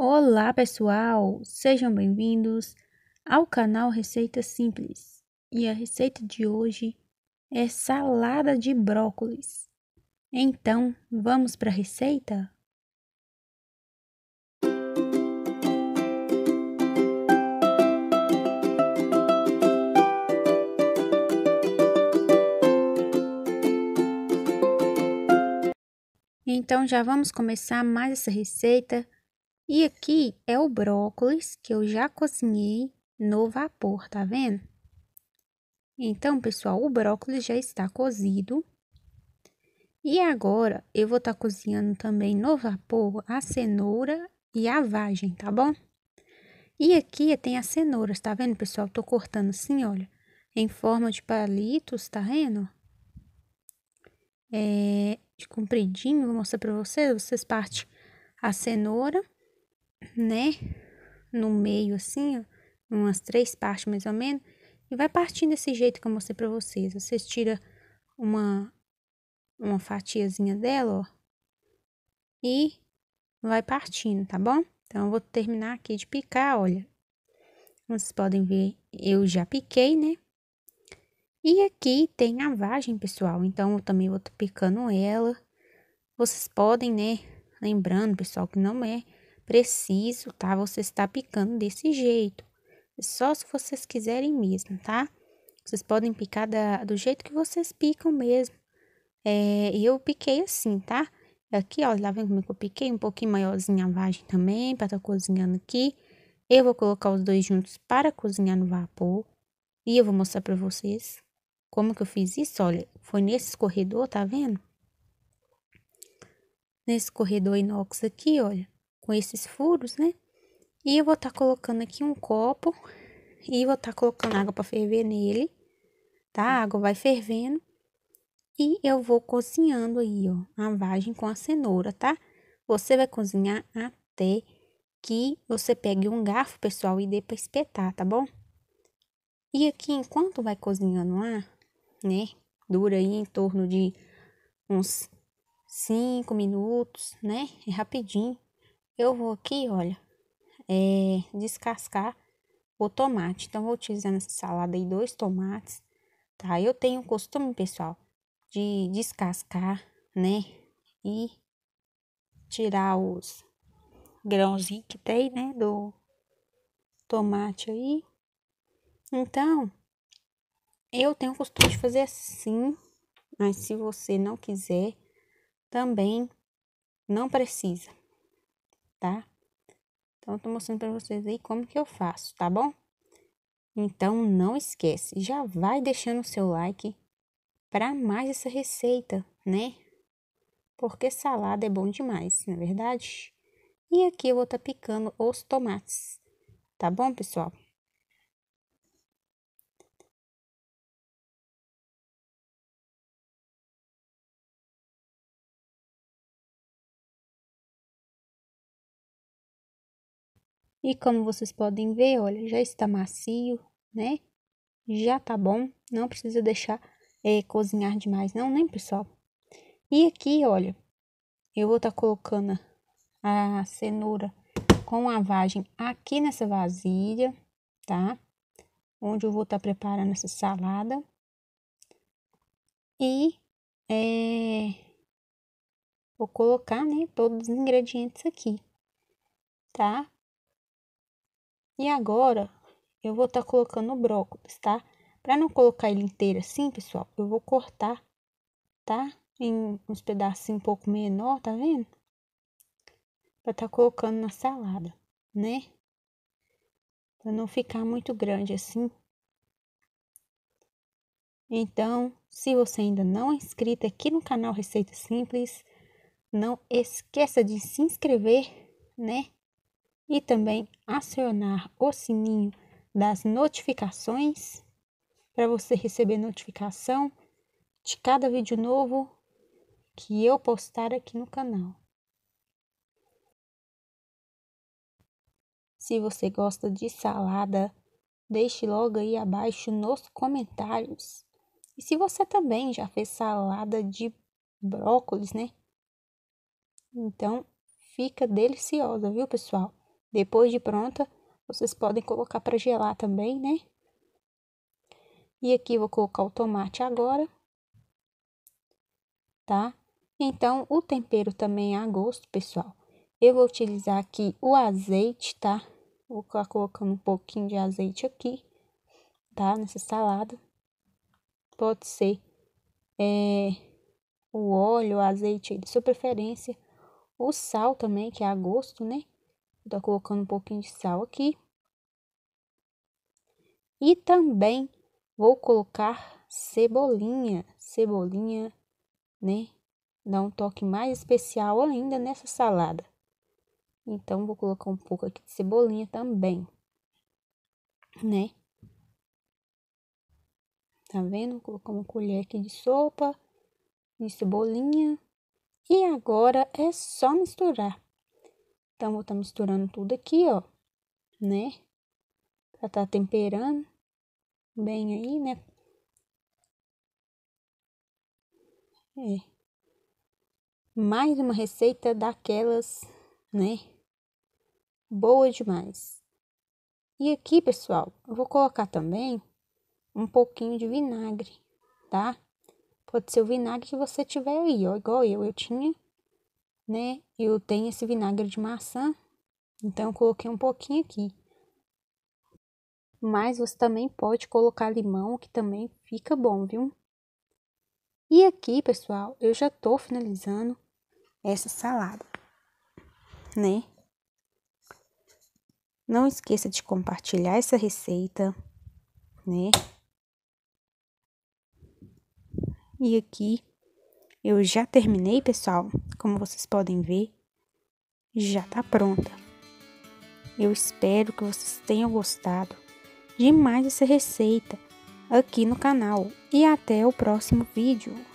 Olá, pessoal! Sejam bem-vindos ao canal Receita Simples. E a receita de hoje é salada de brócolis. Então, vamos para a receita? Então, já vamos começar mais essa receita e aqui é o brócolis que eu já cozinhei no vapor, tá vendo? Então, pessoal, o brócolis já está cozido. E agora, eu vou estar tá cozinhando também no vapor a cenoura e a vagem, tá bom? E aqui tem as cenouras, tá vendo, pessoal? Tô cortando assim, olha, em forma de palitos, tá vendo? É, de compridinho, vou mostrar pra vocês. Vocês partem a cenoura né? No meio, assim, ó, umas três partes mais ou menos. E vai partindo desse jeito que eu mostrei pra vocês. Vocês tiram uma, uma fatiazinha dela, ó. E vai partindo, tá bom? Então, eu vou terminar aqui de picar, olha. vocês podem ver, eu já piquei, né? E aqui tem a vagem, pessoal. Então, eu também vou picando ela. Vocês podem, né? Lembrando, pessoal, que não é preciso, tá? Você está picando desse jeito. É só se vocês quiserem mesmo, tá? Vocês podem picar da, do jeito que vocês picam mesmo. É, eu piquei assim, tá? Aqui, ó, lá vem como eu piquei, um pouquinho maiorzinha a vagem também, para estar tá cozinhando aqui. Eu vou colocar os dois juntos para cozinhar no vapor. E eu vou mostrar para vocês como que eu fiz isso. Olha, foi nesse corredor, tá vendo? Nesse corredor inox aqui, olha com esses furos, né? E eu vou estar tá colocando aqui um copo e vou estar tá colocando água para ferver nele, tá? A água vai fervendo e eu vou cozinhando aí, ó, a vagem com a cenoura, tá? Você vai cozinhar até que você pegue um garfo, pessoal, e dê para espetar, tá bom? E aqui, enquanto vai cozinhando lá, né? Dura aí em torno de uns 5 minutos, né? É rapidinho. Eu vou aqui, olha, é, descascar o tomate. Então, vou utilizar nessa salada aí dois tomates, tá? Eu tenho o costume, pessoal, de descascar, né? E tirar os grãozinhos que tem, né? Do tomate aí. Então, eu tenho o costume de fazer assim, mas se você não quiser, também não precisa tá? Então, eu tô mostrando para vocês aí como que eu faço, tá bom? Então, não esquece, já vai deixando o seu like para mais essa receita, né? Porque salada é bom demais, na é verdade? E aqui eu vou estar tá picando os tomates, tá bom, pessoal? E como vocês podem ver, olha, já está macio, né? Já tá bom, não precisa deixar é, cozinhar demais não, nem né, pessoal? E aqui, olha, eu vou estar tá colocando a cenoura com a vagem aqui nessa vasilha, tá? Onde eu vou estar tá preparando essa salada. E é, vou colocar, né, todos os ingredientes aqui, tá? E agora, eu vou estar tá colocando o brócolis, tá? Para não colocar ele inteiro assim, pessoal, eu vou cortar, tá? Em uns pedaços um pouco menor, tá vendo? Para estar tá colocando na salada, né? Para não ficar muito grande assim. Então, se você ainda não é inscrito aqui no canal Receita Simples, não esqueça de se inscrever, né? e também acionar o sininho das notificações para você receber notificação de cada vídeo novo que eu postar aqui no canal. Se você gosta de salada, deixe logo aí abaixo nos comentários. E se você também já fez salada de brócolis, né? Então, fica deliciosa, viu, pessoal? Depois de pronta, vocês podem colocar para gelar também, né? E aqui vou colocar o tomate agora, tá? Então, o tempero também é a gosto, pessoal. Eu vou utilizar aqui o azeite, tá? Vou colocar colocando um pouquinho de azeite aqui, tá? Nessa salada. Pode ser é, o óleo, o azeite de sua preferência. O sal também, que é a gosto, né? Tô colocando um pouquinho de sal aqui. E também vou colocar cebolinha, cebolinha, né? Dá um toque mais especial ainda nessa salada. Então, vou colocar um pouco aqui de cebolinha também, né? Tá vendo? Vou colocar uma colher aqui de sopa, de cebolinha. E agora é só misturar. Então, tá vou estar tá misturando tudo aqui, ó, né? Pra tá temperando bem aí, né? É. Mais uma receita daquelas, né? Boa demais. E aqui, pessoal, eu vou colocar também um pouquinho de vinagre, tá? Pode ser o vinagre que você tiver aí, ó, igual eu, eu tinha né? Eu tenho esse vinagre de maçã, então eu coloquei um pouquinho aqui. Mas você também pode colocar limão, que também fica bom, viu? E aqui, pessoal, eu já tô finalizando essa salada, né? Não esqueça de compartilhar essa receita, né? E aqui eu já terminei, pessoal. Como vocês podem ver, já tá pronta. Eu espero que vocês tenham gostado demais dessa receita aqui no canal. E até o próximo vídeo.